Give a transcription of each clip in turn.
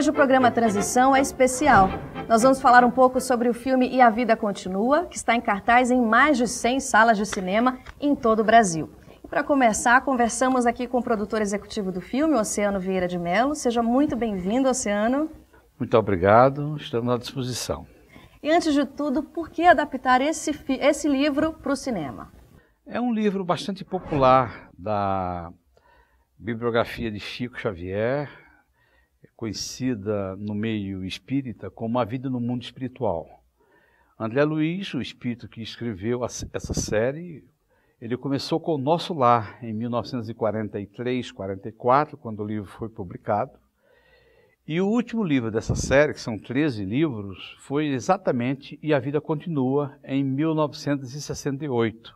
Hoje o programa Transição é especial. Nós vamos falar um pouco sobre o filme E a Vida Continua, que está em cartaz em mais de 100 salas de cinema em todo o Brasil. E para começar, conversamos aqui com o produtor executivo do filme, Oceano Vieira de Mello. Seja muito bem-vindo, Oceano. Muito obrigado, estamos à disposição. E antes de tudo, por que adaptar esse, esse livro para o cinema? É um livro bastante popular da bibliografia de Chico Xavier, conhecida no meio espírita como A Vida no Mundo Espiritual. André Luiz, o espírito que escreveu essa série, ele começou com O Nosso Lar, em 1943, 44, quando o livro foi publicado. E o último livro dessa série, que são 13 livros, foi exatamente E a Vida Continua, em 1968.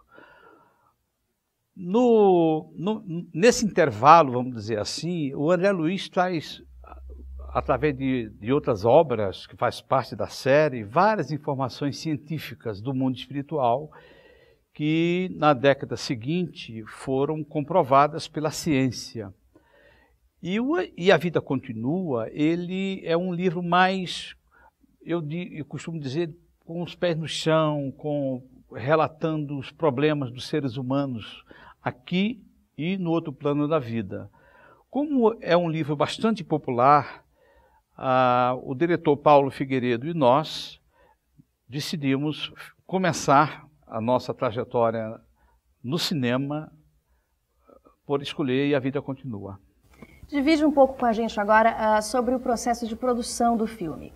No, no, nesse intervalo, vamos dizer assim, o André Luiz traz através de, de outras obras que faz parte da série, várias informações científicas do mundo espiritual que na década seguinte foram comprovadas pela ciência. E, o, e a vida continua. Ele é um livro mais, eu, eu costumo dizer, com os pés no chão, com relatando os problemas dos seres humanos aqui e no outro plano da vida. Como é um livro bastante popular, ah, o diretor Paulo Figueiredo e nós decidimos começar a nossa trajetória no cinema por escolher e a vida continua. Divide um pouco com a gente agora ah, sobre o processo de produção do filme.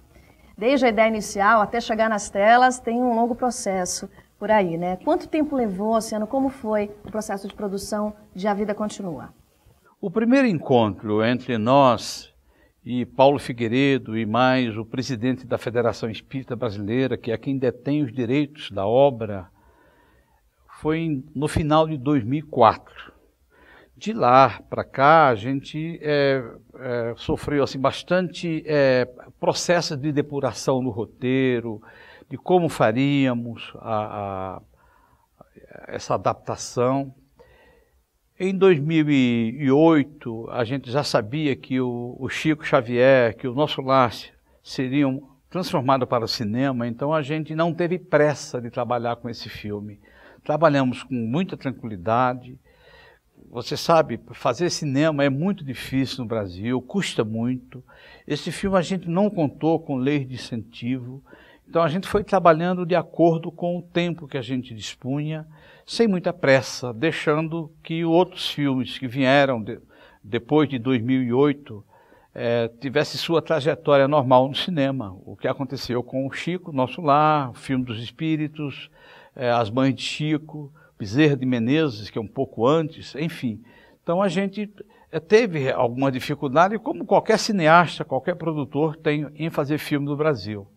Desde a ideia inicial até chegar nas telas tem um longo processo por aí, né? Quanto tempo levou, Oceano? Como foi o processo de produção de A Vida Continua? O primeiro encontro entre nós e Paulo Figueiredo e mais o presidente da Federação Espírita Brasileira, que é quem detém os direitos da obra, foi no final de 2004. De lá para cá, a gente é, é, sofreu assim bastante é, processo de depuração no roteiro, de como faríamos a, a, essa adaptação. Em 2008, a gente já sabia que o, o Chico Xavier, que o nosso Lácio, seriam transformados para o cinema, então a gente não teve pressa de trabalhar com esse filme. Trabalhamos com muita tranquilidade. Você sabe, fazer cinema é muito difícil no Brasil, custa muito. Esse filme a gente não contou com leis de incentivo, então a gente foi trabalhando de acordo com o tempo que a gente dispunha sem muita pressa, deixando que outros filmes que vieram de, depois de 2008 é, eh, tivesse sua trajetória normal no cinema. O que aconteceu com o Chico, Nosso Lar, o Filme dos Espíritos, é, As Mães de Chico, Bezerra de Menezes, que é um pouco antes, enfim. Então a gente eh, teve alguma dificuldade, como qualquer cineasta, qualquer produtor tem em fazer filme no Brasil.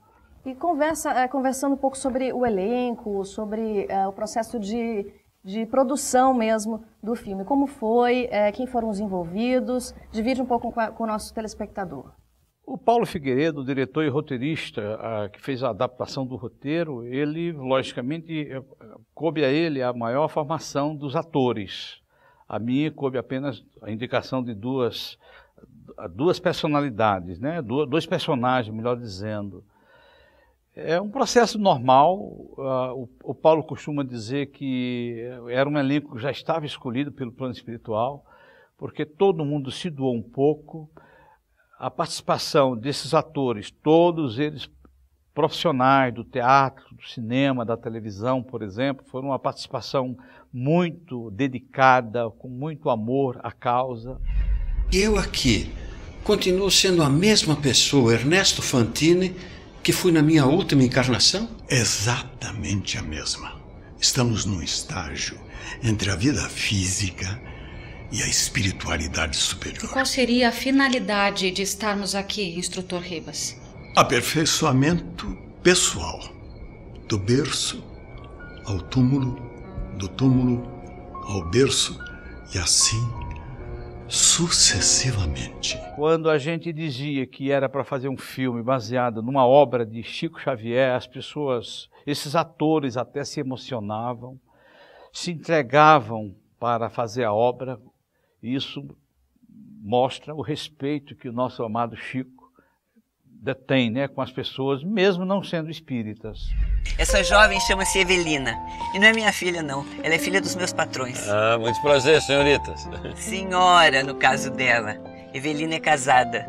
E conversa, eh, conversando um pouco sobre o elenco, sobre eh, o processo de, de produção mesmo do filme. Como foi, eh, quem foram os envolvidos? Divide um pouco com, com o nosso telespectador. O Paulo Figueiredo, diretor e roteirista ah, que fez a adaptação do roteiro, ele, logicamente, coube a ele a maior formação dos atores. A mim coube apenas a indicação de duas, duas personalidades, né? dois personagens, melhor dizendo é um processo normal. Ah, o, o, Paulo costuma dizer que era um elenco que já estava escolhido pelo plano espiritual, porque todo mundo se doou um pouco. A participação desses atores, todos eles profissionais do teatro, do cinema, da televisão, por exemplo, foram uma participação muito dedicada, com muito amor à causa. Eu aqui continuo sendo a mesma pessoa, Ernesto Fantini que fui na minha última encarnação? Exatamente a mesma. Estamos num estágio entre a vida física e a espiritualidade superior. E qual seria a finalidade de estarmos aqui, instrutor Ribas? Aperfeiçoamento pessoal. Do berço ao túmulo, do túmulo ao berço e assim sucessivamente. Quando a gente dizia que era para fazer um filme baseado numa obra de Chico Xavier, as pessoas, esses atores até se emocionavam, se entregavam para fazer a obra. Isso mostra o respeito que o nosso amado Chico detém né, com as pessoas, mesmo não sendo espíritas. Essa jovem chama-se Evelina. E não é minha filha, não. Ela é filha dos meus patrões. Ah, muito prazer, senhoritas. Senhora, no caso dela. Evelina é casada.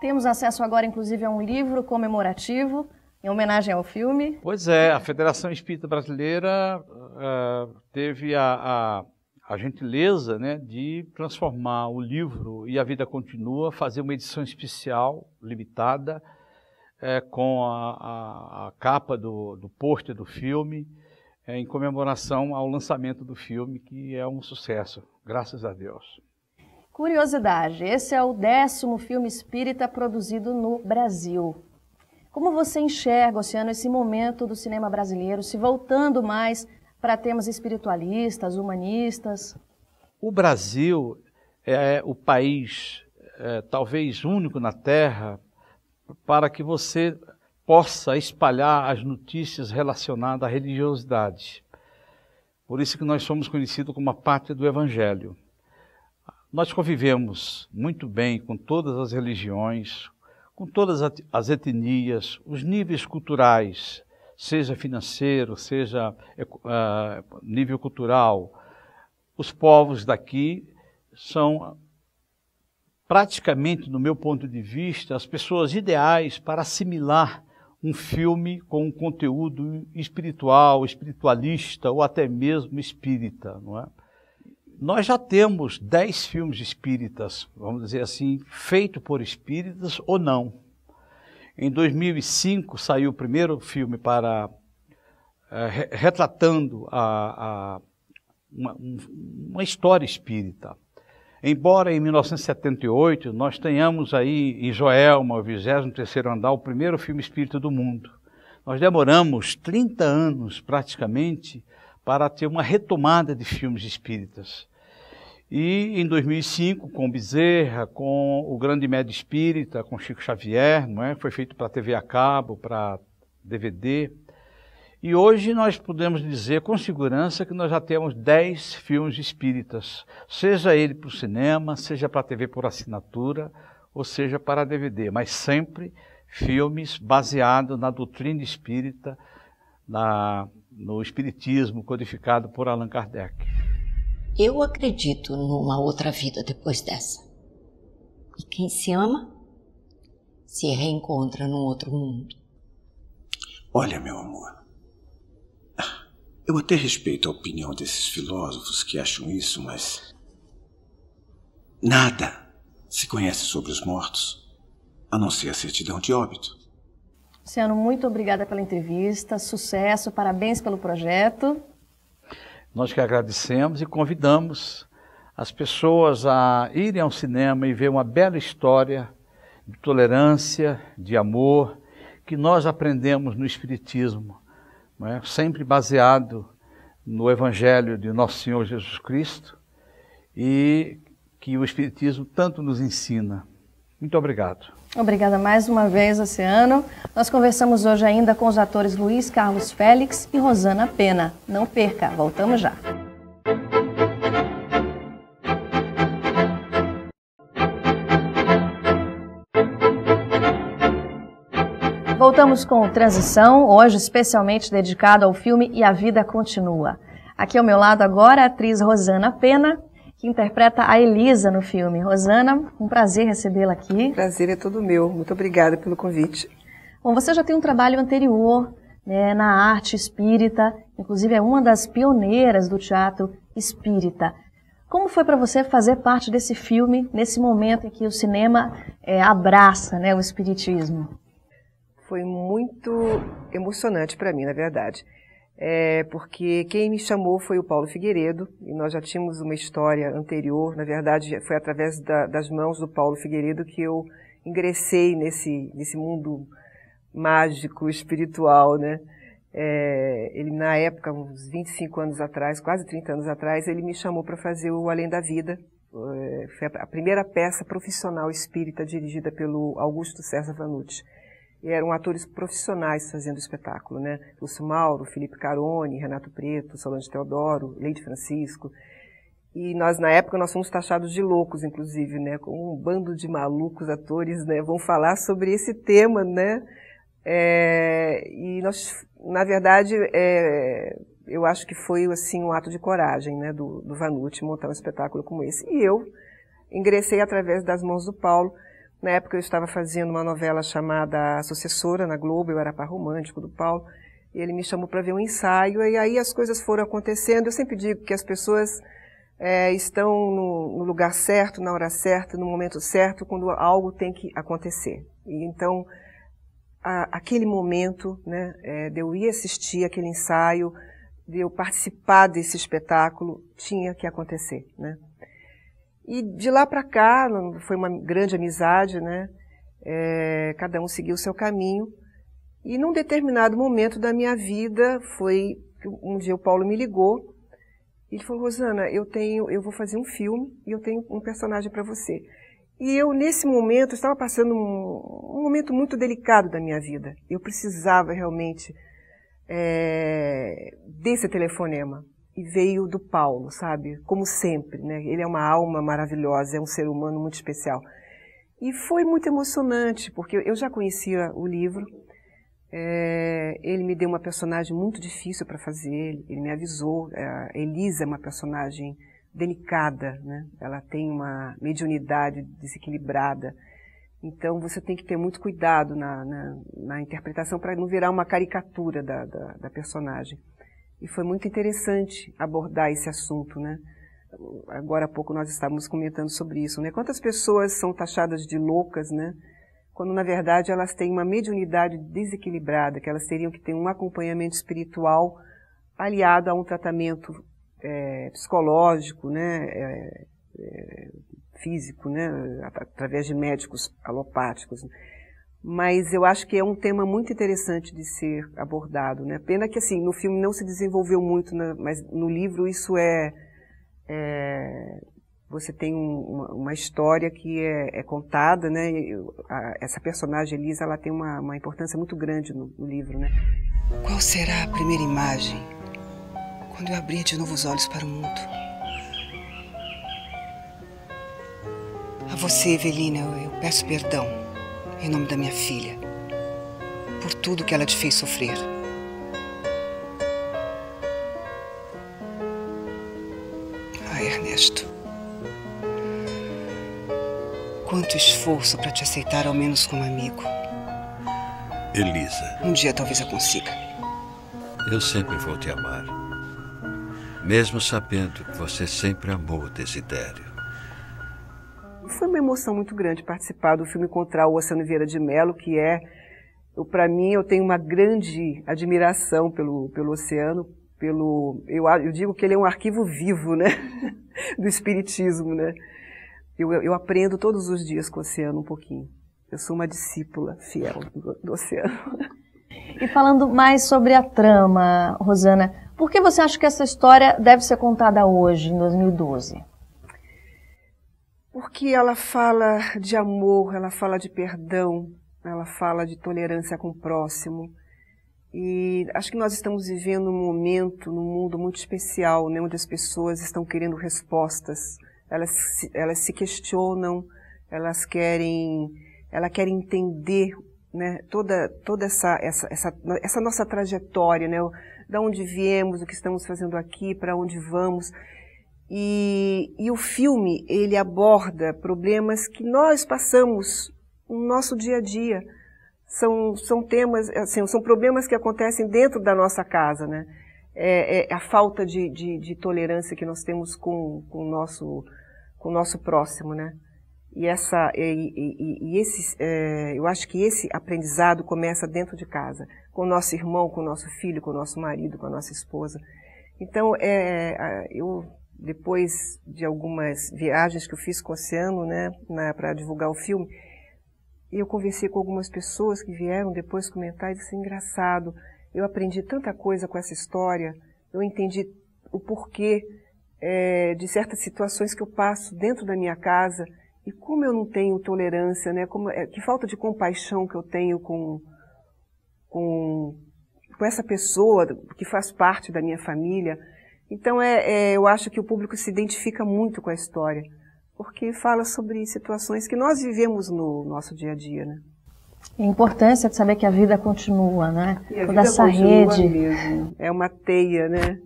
Temos acesso agora, inclusive, a um livro comemorativo em homenagem ao filme. Pois é, a Federação Espírita Brasileira uh, teve a, a a gentileza né, de transformar o livro e a vida continua, fazer uma edição especial, limitada, é, com a, a, a, capa do, do pôster do filme, é, em comemoração ao lançamento do filme, que é um sucesso, graças a Deus. Curiosidade: esse é o décimo filme espírita produzido no Brasil. Como você enxerga, Oceano, esse momento do cinema brasileiro se voltando mais para temas espiritualistas, humanistas? O Brasil é o país, é, talvez único na Terra, para que você possa espalhar as notícias relacionadas à religiosidade. Por isso que nós somos conhecidos como a pátria do Evangelho. Nós convivemos muito bem com todas as religiões, com todas as etnias, os níveis culturais, seja financeiro, seja uh, nível cultural. Os povos daqui são praticamente, no meu ponto de vista, as pessoas ideais para assimilar um filme com um conteúdo espiritual, espiritualista ou até mesmo espírita, não é? Nós já temos dez filmes espíritas, vamos dizer assim, feito por espíritas ou não. Em 2005 saiu o primeiro filme para é, retratando a, a uma, uma, história espírita. Embora em 1978 nós tenhamos aí em Joelma, o 23 andar, o primeiro filme espírita do mundo, nós demoramos 30 anos praticamente para ter uma retomada de filmes espíritas. E em 2005, com Bezerra, com o grande médio espírita, com Chico Xavier, não é? foi feito para TV a cabo, para DVD. E hoje nós podemos dizer com segurança que nós já temos 10 filmes espíritas, seja ele para o cinema, seja para a TV por assinatura, ou seja para DVD, mas sempre filmes baseados na doutrina espírita, na, no espiritismo codificado por Allan Kardec. Eu acredito numa outra vida depois dessa. E quem se ama se reencontra num outro mundo. Olha, meu amor, eu até respeito a opinião desses filósofos que acham isso, mas. Nada se conhece sobre os mortos, a não ser a certidão de óbito. Luciano, muito obrigada pela entrevista, sucesso, parabéns pelo projeto. Nós que agradecemos e convidamos as pessoas a irem ao cinema e ver uma bela história de tolerância, de amor, que nós aprendemos no Espiritismo, é? sempre baseado no Evangelho de Nosso Senhor Jesus Cristo e que o Espiritismo tanto nos ensina. Muito obrigado. Obrigada mais uma vez, Oceano. Nós conversamos hoje ainda com os atores Luiz Carlos Félix e Rosana Pena. Não perca, voltamos já. Voltamos com o Transição, hoje especialmente dedicado ao filme E a Vida Continua. Aqui ao meu lado agora a atriz Rosana Pena, que interpreta a Elisa no filme. Rosana, um prazer recebê-la aqui. Prazer é todo meu. Muito obrigada pelo convite. Bom, você já tem um trabalho anterior né, na arte espírita, inclusive é uma das pioneiras do teatro espírita. Como foi para você fazer parte desse filme, nesse momento em que o cinema é, abraça né, o espiritismo? Foi muito emocionante para mim, na verdade é, porque quem me chamou foi o Paulo Figueiredo, e nós já tínhamos uma história anterior, na verdade foi através da, das mãos do Paulo Figueiredo que eu ingressei nesse, nesse mundo mágico, espiritual, né? É, ele, na época, uns 25 anos atrás, quase 30 anos atrás, ele me chamou para fazer o Além da Vida. É, foi a primeira peça profissional espírita dirigida pelo Augusto César Vanucci eram atores profissionais fazendo o espetáculo, né? Lúcio Mauro, Felipe Carone, Renato Preto, Solange Teodoro, Leide Francisco. E nós, na época, nós fomos taxados de loucos, inclusive, né? Como um bando de malucos, atores, né? Vão falar sobre esse tema, né? É, e nós, na verdade, é, eu acho que foi, assim, um ato de coragem, né? Do, do Vanucci montar um espetáculo como esse. E eu ingressei através das mãos do Paulo, na época eu estava fazendo uma novela chamada Sucessora na Globo, eu era para romântico do Paulo, e ele me chamou para ver um ensaio, e aí as coisas foram acontecendo. Eu sempre digo que as pessoas é, estão no, no, lugar certo, na hora certa, no momento certo, quando algo tem que acontecer. E então, a, aquele momento né, é, de eu ir assistir aquele ensaio, de eu participar desse espetáculo, tinha que acontecer, né? E de lá para cá, foi uma grande amizade, né? É, cada um seguiu o seu caminho. E num determinado momento da minha vida, foi um dia o Paulo me ligou e ele falou: "Rosana, eu tenho, eu vou fazer um filme e eu tenho um personagem para você". E eu nesse momento estava passando um, um, momento muito delicado da minha vida. Eu precisava realmente é, desse telefonema e veio do Paulo, sabe? Como sempre, né? Ele é uma alma maravilhosa, é um ser humano muito especial. E foi muito emocionante, porque eu já conhecia o livro. É, ele me deu uma personagem muito difícil para fazer, ele, me avisou. É, Elisa é uma personagem delicada, né? Ela tem uma mediunidade desequilibrada. Então você tem que ter muito cuidado na, na, na interpretação para não virar uma caricatura da, da, da personagem. E foi muito interessante abordar esse assunto, né? Agora há pouco nós estávamos comentando sobre isso, né? Quantas pessoas são taxadas de loucas, né? Quando na verdade elas têm uma mediunidade desequilibrada, que elas teriam que ter um acompanhamento espiritual aliado a um tratamento é, psicológico, né? É, é, físico, né? Através de médicos alopáticos. Né? mas eu acho que é um tema muito interessante de ser abordado, né? Pena que assim no filme não se desenvolveu muito, mas no livro isso é, é você tem um, uma, uma, história que é, é contada, né? Eu, a, essa personagem Elisa ela tem uma, uma importância muito grande no, no livro, né? Qual será a primeira imagem quando eu abrir de novo os olhos para o mundo? A você, Evelina, eu, eu peço perdão em nome da minha filha, por tudo que ela te fez sofrer. Ai, ah, Ernesto. Quanto esforço para te aceitar, ao menos como amigo. Elisa. Um dia talvez eu consiga. Eu sempre vou te amar. Mesmo sabendo que você sempre amou o Desidério foi uma emoção muito grande participar do filme Contra o Oceano Vieira de Mello, que é, para mim, eu tenho uma grande admiração pelo, pelo oceano, pelo, eu, eu digo que ele é um arquivo vivo, né, do espiritismo, né. Eu, eu aprendo todos os dias com o oceano um pouquinho. Eu sou uma discípula fiel do, do oceano. E falando mais sobre a trama, Rosana, por que você acha que essa história deve ser contada hoje, em 2012? porque ela fala de amor, ela fala de perdão, ela fala de tolerância com o próximo. E acho que nós estamos vivendo um momento, num mundo muito especial, né, onde as pessoas estão querendo respostas, elas se, elas se questionam, elas querem, ela quer entender né, toda, toda essa, essa, essa, essa nossa trajetória, né, da onde viemos, o que estamos fazendo aqui, para onde vamos. E, e o filme, ele aborda problemas que nós passamos no nosso dia a dia. São, são temas, assim, são problemas que acontecem dentro da nossa casa, né? É, é a falta de, de, de, tolerância que nós temos com, com, o, nosso, com o nosso próximo, né? E, essa, e, e, e esse, é, eu acho que esse aprendizado começa dentro de casa, com o nosso irmão, com o nosso filho, com o nosso marido, com a nossa esposa. Então, é, é eu depois de algumas viagens que eu fiz com o Oceano, né, para divulgar o filme, eu conversei com algumas pessoas que vieram depois comentar e disse: engraçado, eu aprendi tanta coisa com essa história, eu entendi o porquê é, de certas situações que eu passo dentro da minha casa e como eu não tenho tolerância, né, como, é, que falta de compaixão que eu tenho com, com, com essa pessoa que faz parte da minha família então, é, é, eu acho que o público se identifica muito com a história, porque fala sobre situações que nós vivemos no nosso dia a dia, né? A importância de saber que a vida continua, né? E Toda essa rede. Mesmo. É uma teia, né?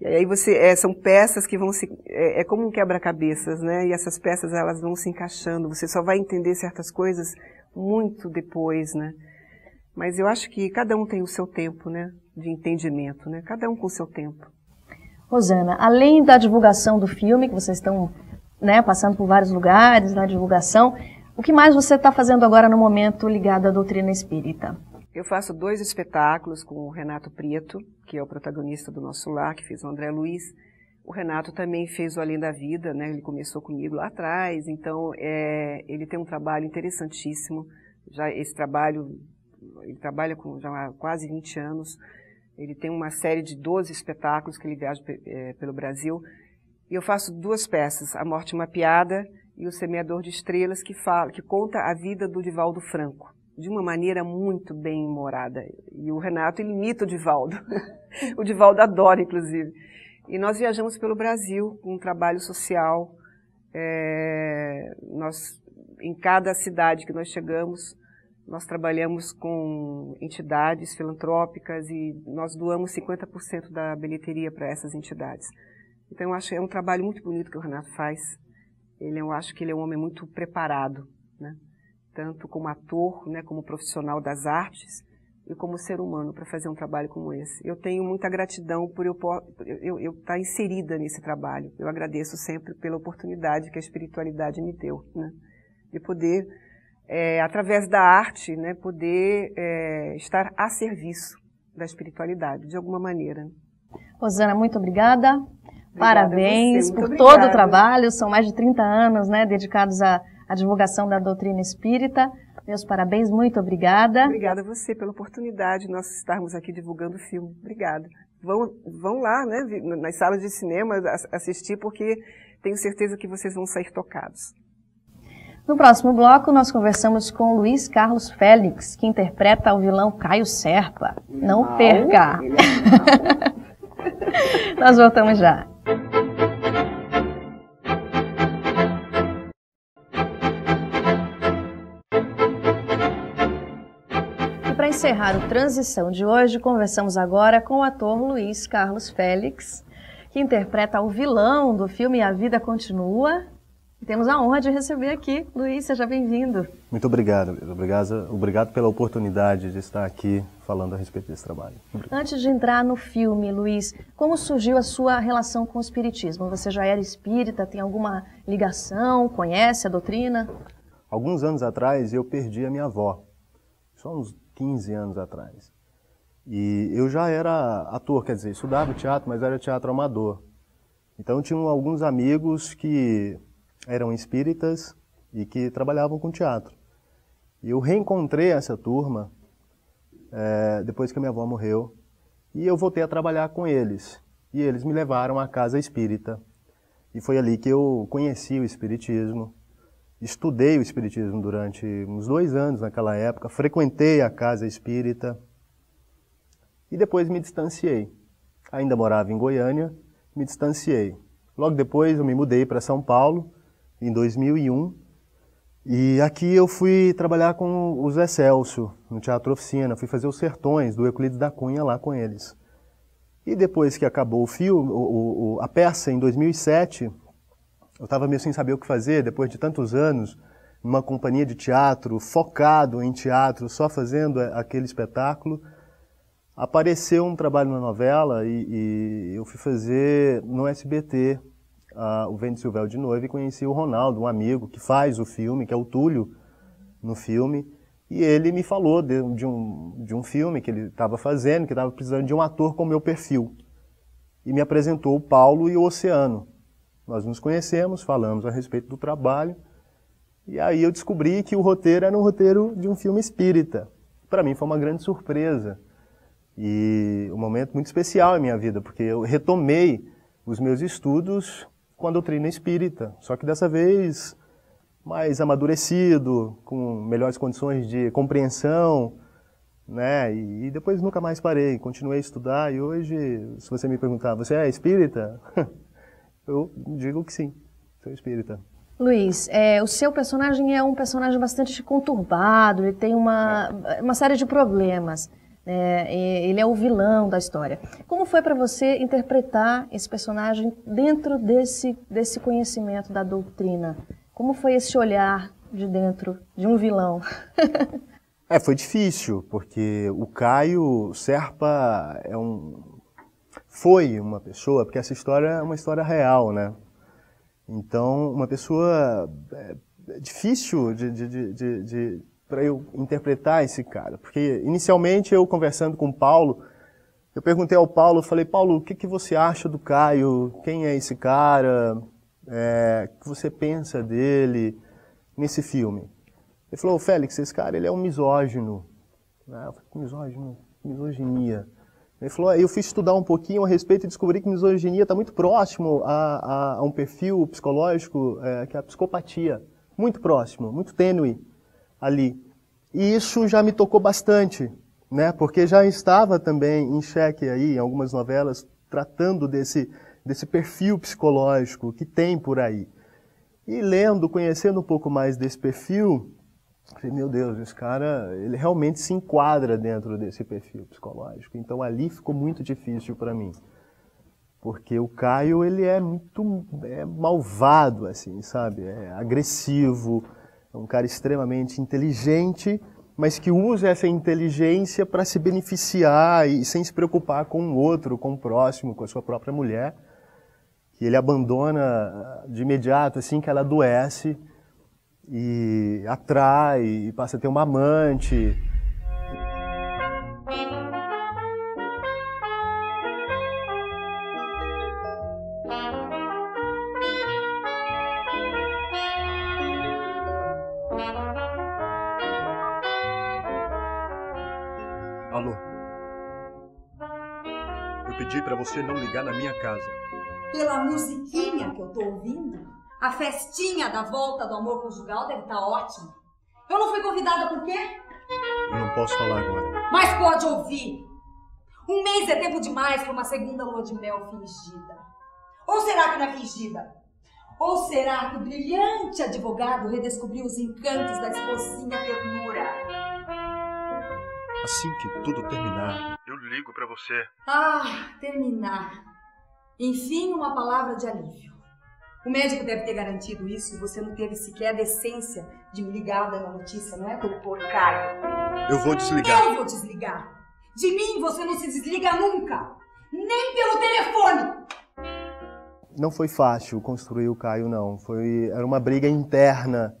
E aí você é, são peças que vão se é, é como um quebra-cabeças, né? E essas peças elas vão se encaixando. Você só vai entender certas coisas muito depois, né? Mas eu acho que cada um tem o seu tempo, né? De entendimento, né? Cada um com o seu tempo. Rosana, além da divulgação do filme, que vocês estão né, passando por vários lugares na divulgação, o que mais você está fazendo agora no momento ligado à doutrina espírita? Eu faço dois espetáculos com o Renato Prieto, que é o protagonista do nosso lar, que fez o André Luiz. O Renato também fez o Além da Vida, né? ele começou comigo lá atrás, então é, ele tem um trabalho interessantíssimo. Já esse trabalho, ele trabalha com já há quase 20 anos ele tem uma série de 12 espetáculos que ele viaja é, pelo Brasil. E eu faço duas peças, A Morte uma Piada e O Semeador de Estrelas, que, fala, que conta a vida do Divaldo Franco de uma maneira muito bem humorada. E o Renato imita o Divaldo. o Divaldo adora, inclusive. E nós viajamos pelo Brasil com um trabalho social. É, nós, em cada cidade que nós chegamos, nós trabalhamos com entidades filantrópicas e nós doamos 50% da bilheteria para essas entidades. Então, eu acho que é um trabalho muito bonito que o Renato faz. Ele, eu acho que ele é um homem muito preparado, né? tanto como ator, né, como profissional das artes e como ser humano para fazer um trabalho como esse. Eu tenho muita gratidão por eu estar tá inserida nesse trabalho. Eu agradeço sempre pela oportunidade que a espiritualidade me deu, né? de poder é, através da arte, né, poder é, estar a serviço da espiritualidade, de alguma maneira. Rosana, muito obrigada. obrigada Parabéns por obrigada. todo o trabalho. São mais de 30 anos né, dedicados à, à divulgação da doutrina espírita. Meus parabéns, muito obrigada. Obrigada a você pela oportunidade de nós estarmos aqui divulgando o filme. Obrigada. Vão, vão lá, né, nas salas de cinema assistir, porque tenho certeza que vocês vão sair tocados. No próximo bloco, nós conversamos com Luiz Carlos Félix, que interpreta o vilão Caio Serpa. Não, não perca! É nós voltamos já. para encerrar o Transição de hoje, conversamos agora com o ator Luiz Carlos Félix, que interpreta o vilão do filme A Vida Continua, temos a honra de receber aqui. Luiz, seja bem-vindo. Muito obrigado, obrigado, obrigado pela oportunidade de estar aqui falando a respeito desse trabalho. Obrigado. Antes de entrar no filme, Luiz, como surgiu a sua relação com o espiritismo? Você já era espírita, tem alguma ligação, conhece a doutrina? Alguns anos atrás eu perdi a minha avó, só uns 15 anos atrás. E eu já era ator, quer dizer, estudava teatro, mas era teatro amador. Então tinham alguns amigos que eram espíritas e que trabalhavam com teatro. E eu reencontrei essa turma é, depois que minha avó morreu e eu voltei a trabalhar com eles. E eles me levaram à casa espírita. E foi ali que eu conheci o espiritismo, estudei o espiritismo durante uns dois anos naquela época, frequentei a casa espírita e depois me distanciei. Ainda morava em Goiânia, me distanciei. Logo depois eu me mudei para São Paulo em 2001. E aqui eu fui trabalhar com o Zé Celso, no Teatro Oficina. Fui fazer os Sertões, do Euclides da Cunha, lá com eles. E depois que acabou o filme, o, o, a peça, em 2007, eu estava meio sem saber o que fazer, depois de tantos anos, numa companhia de teatro, focado em teatro, só fazendo é, aquele espetáculo. Apareceu um trabalho na novela e, e eu fui fazer no SBT, uh, o Vende Silvério de noiva e conheci o Ronaldo, um amigo que faz o filme, que é o Túlio no filme. E ele me falou de, de um, de um filme que ele estava fazendo, que estava precisando de um ator com meu perfil. E me apresentou o Paulo e o Oceano. Nós nos conhecemos, falamos a respeito do trabalho. E aí eu descobri que o roteiro era um roteiro de um filme espírita. Para mim foi uma grande surpresa. E um momento muito especial em minha vida, porque eu retomei os meus estudos quando eu treino espírita, só que dessa vez mais amadurecido, com melhores condições de compreensão, né? E, e, depois nunca mais parei, continuei a estudar e hoje, se você me perguntar, você é espírita? Eu digo que sim, sou espírita. Luiz, é, o seu personagem é um personagem bastante conturbado, ele tem uma, é. uma série de problemas. É, ele é o vilão da história. Como foi para você interpretar esse personagem dentro desse, desse conhecimento da doutrina? Como foi esse olhar de dentro de um vilão? é, foi difícil, porque o Caio Serpa é um foi uma pessoa, porque essa história é uma história real, né? Então, uma pessoa é difícil de, de, de, de para eu interpretar esse cara. Porque inicialmente eu conversando com o Paulo, eu perguntei ao Paulo, falei, Paulo, o que, que você acha do Caio? Quem é esse cara? É, o que você pensa dele nesse filme? Ele falou, Félix, esse cara ele é um misógino. eu falei, ah, misógino? Misoginia. Ele falou, é, eu fiz estudar um pouquinho a respeito e descobri que misoginia está muito próximo a, a, a, um perfil psicológico é, que é a psicopatia. Muito próximo, muito tênue ali. E isso já me tocou bastante, né? Porque já estava também em xeque aí, em algumas novelas, tratando desse, desse perfil psicológico que tem por aí. E lendo, conhecendo um pouco mais desse perfil, falei, meu Deus, esse cara, ele realmente se enquadra dentro desse perfil psicológico. Então ali ficou muito difícil para mim. Porque o Caio, ele é muito é malvado, assim, sabe? É agressivo, é um cara extremamente inteligente, mas que usa essa inteligência para se beneficiar e sem se preocupar com o outro, com o próximo, com a sua própria mulher, que ele abandona ah, de imediato assim que ela adoece e atrai e passa a ter uma amante você não ligar na minha casa. Pela musiquinha que eu tô ouvindo, a festinha da volta do amor conjugal deve estar tá ótima. Eu não fui convidada por quê? Eu não posso falar agora. Mas pode ouvir! Um mês é tempo demais para uma segunda lua de mel fingida. Ou será que não é fingida? Ou será que o brilhante advogado redescobriu os encantos da esposinha ternura? Assim que tudo terminar, eu ligo para você. Ah, terminar. Enfim, uma palavra de alívio. O médico deve ter garantido isso e você não teve sequer a decência de me ligar dando a notícia, não é, doutor Caio? Eu vou desligar. Eu vou desligar. De mim você não se desliga nunca. Nem pelo telefone. Não foi fácil construir o Caio, não. Foi, era uma briga interna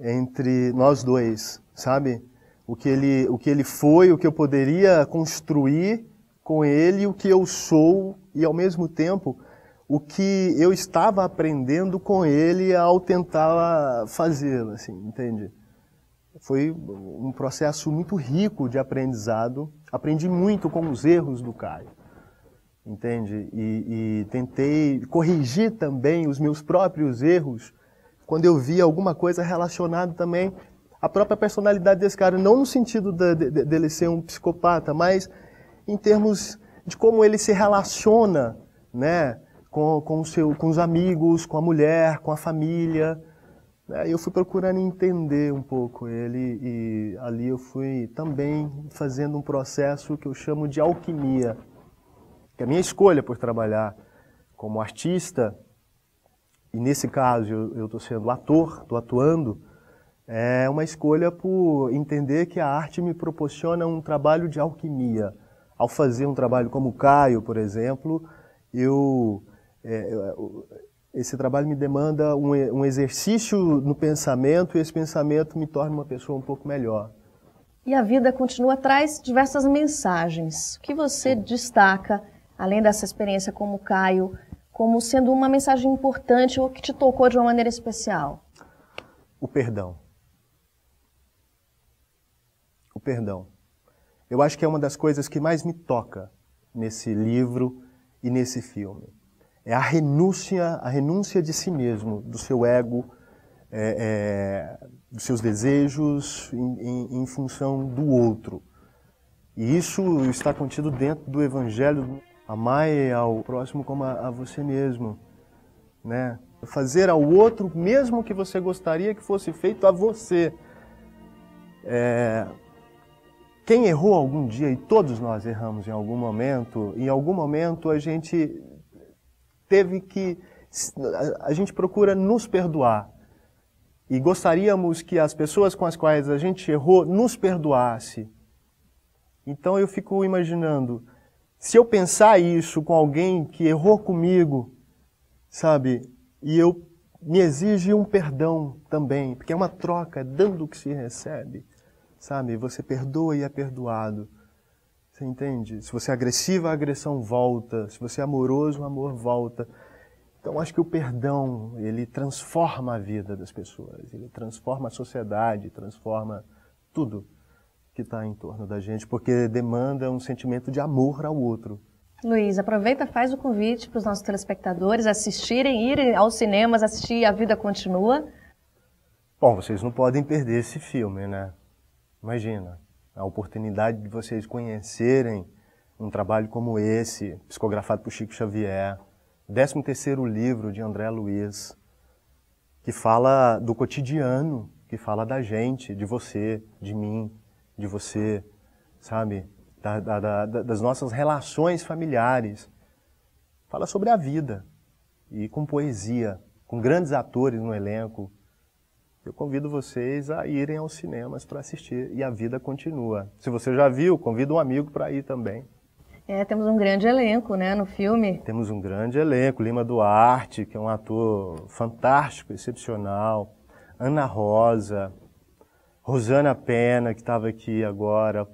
entre nós dois, sabe? o que ele, o que ele foi, o que eu poderia construir com ele, o que eu sou e ao mesmo tempo o que eu estava aprendendo com ele ao tentar fazê-lo, assim, entende? Foi um processo muito rico de aprendizado. Aprendi muito com os erros do Caio, entende? E, e tentei corrigir também os meus próprios erros quando eu via alguma coisa relacionada também a própria personalidade desse cara, não no sentido de, de, dele ser um psicopata, mas em termos de como ele se relaciona, né, com, com, seu, com os amigos, com a mulher, com a família. Né? Eu fui procurando entender um pouco ele e ali eu fui também fazendo um processo que eu chamo de alquimia, que é a minha escolha por trabalhar como artista, e nesse caso eu estou sendo ator, estou atuando, é uma escolha por entender que a arte me proporciona um trabalho de alquimia. Ao fazer um trabalho como o Caio, por exemplo, eu, é, esse trabalho me demanda um, um, exercício no pensamento e esse pensamento me torna uma pessoa um pouco melhor. E a vida continua traz diversas mensagens. O que você destaca, além dessa experiência como Caio, como sendo uma mensagem importante ou que te tocou de uma maneira especial? O perdão perdão. Eu acho que é uma das coisas que mais me toca nesse livro e nesse filme. É a renúncia, a renúncia de si mesmo, do seu ego, é, é, dos seus desejos em, em, em função do outro. E isso está contido dentro do Evangelho. Amai ao próximo como a, a, você mesmo, né? Fazer ao outro mesmo que você gostaria que fosse feito a você. É, quem errou algum dia, e todos nós erramos em algum momento, em algum momento a gente teve que. A gente procura nos perdoar. E gostaríamos que as pessoas com as quais a gente errou nos perdoasse. Então eu fico imaginando, se eu pensar isso com alguém que errou comigo, sabe, e eu me exige um perdão também, porque é uma troca, é dando o que se recebe sabe? Você perdoa e é perdoado. Você entende? Se você é agressivo, a agressão volta. Se você é amoroso, o amor volta. Então, acho que o perdão, ele transforma a vida das pessoas, ele transforma a sociedade, transforma tudo que está em torno da gente, porque demanda um sentimento de amor ao outro. Luiz, aproveita, faz o convite para os nossos telespectadores assistirem, irem aos cinemas, assistir A Vida Continua. Bom, vocês não podem perder esse filme, né? Imagina a oportunidade de vocês conhecerem um trabalho como esse, psicografado por Chico Xavier, 13 terceiro livro de André Luiz, que fala do cotidiano, que fala da gente, de você, de mim, de você, sabe? Da, da, da, das nossas relações familiares. Fala sobre a vida e com poesia, com grandes atores no elenco, eu convido vocês a irem aos cinemas para assistir e a vida continua. Se você já viu, convida um amigo para ir também. É, temos um grande elenco, né, no filme. Temos um grande elenco, Lima Duarte, que é um ator fantástico, excepcional, Ana Rosa, Rosana Pena, que estava aqui agora.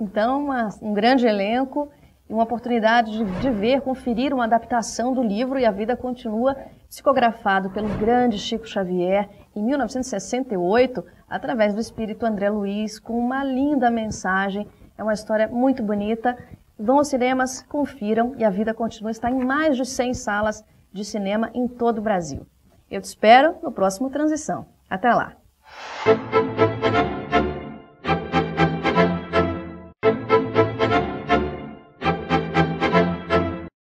Então, uma, um grande elenco e uma oportunidade de, de, ver, conferir uma adaptação do livro e a vida continua psicografado pelo grande Chico Xavier em 1968, através do espírito André Luiz, com uma linda mensagem. É uma história muito bonita. Vão aos cinemas, confiram e a vida continua. Está em mais de 100 salas de cinema em todo o Brasil. Eu te espero no próximo Transição. Até lá!